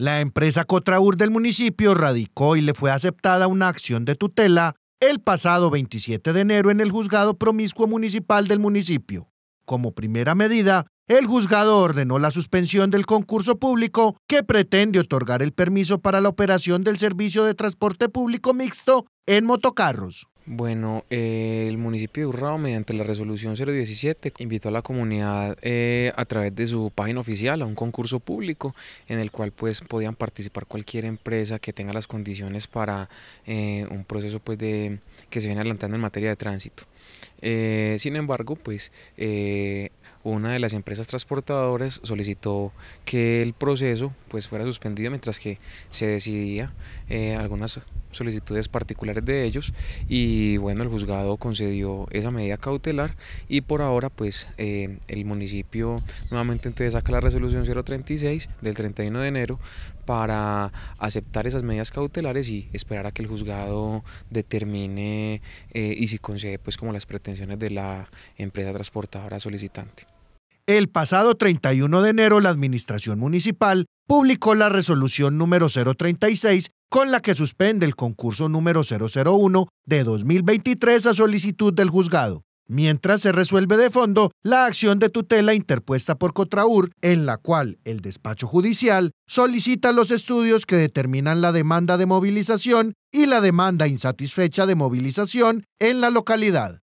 La empresa Cotraur del municipio radicó y le fue aceptada una acción de tutela el pasado 27 de enero en el juzgado promiscuo municipal del municipio. Como primera medida, el juzgado ordenó la suspensión del concurso público que pretende otorgar el permiso para la operación del servicio de transporte público mixto en motocarros. Bueno, el municipio de Urrao, mediante la resolución 017, invitó a la comunidad eh, a través de su página oficial a un concurso público en el cual pues podían participar cualquier empresa que tenga las condiciones para eh, un proceso pues de que se viene adelantando en materia de tránsito. Eh, sin embargo, pues una de las empresas transportadoras solicitó que el proceso pues fuera suspendido mientras que se decidía algunas solicitudes particulares de ellos y y bueno, el juzgado concedió esa medida cautelar y por ahora pues eh, el municipio nuevamente entonces saca la resolución 036 del 31 de enero para aceptar esas medidas cautelares y esperar a que el juzgado determine eh, y si concede pues como las pretensiones de la empresa transportadora solicitante. El pasado 31 de enero la administración municipal publicó la resolución número 036 con la que suspende el concurso número 001 de 2023 a solicitud del juzgado, mientras se resuelve de fondo la acción de tutela interpuesta por Cotraur, en la cual el despacho judicial solicita los estudios que determinan la demanda de movilización y la demanda insatisfecha de movilización en la localidad.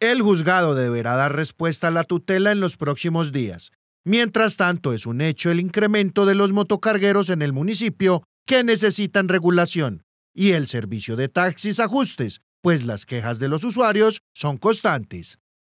El juzgado deberá dar respuesta a la tutela en los próximos días. Mientras tanto, es un hecho el incremento de los motocargueros en el municipio que necesitan regulación y el servicio de taxis ajustes, pues las quejas de los usuarios son constantes.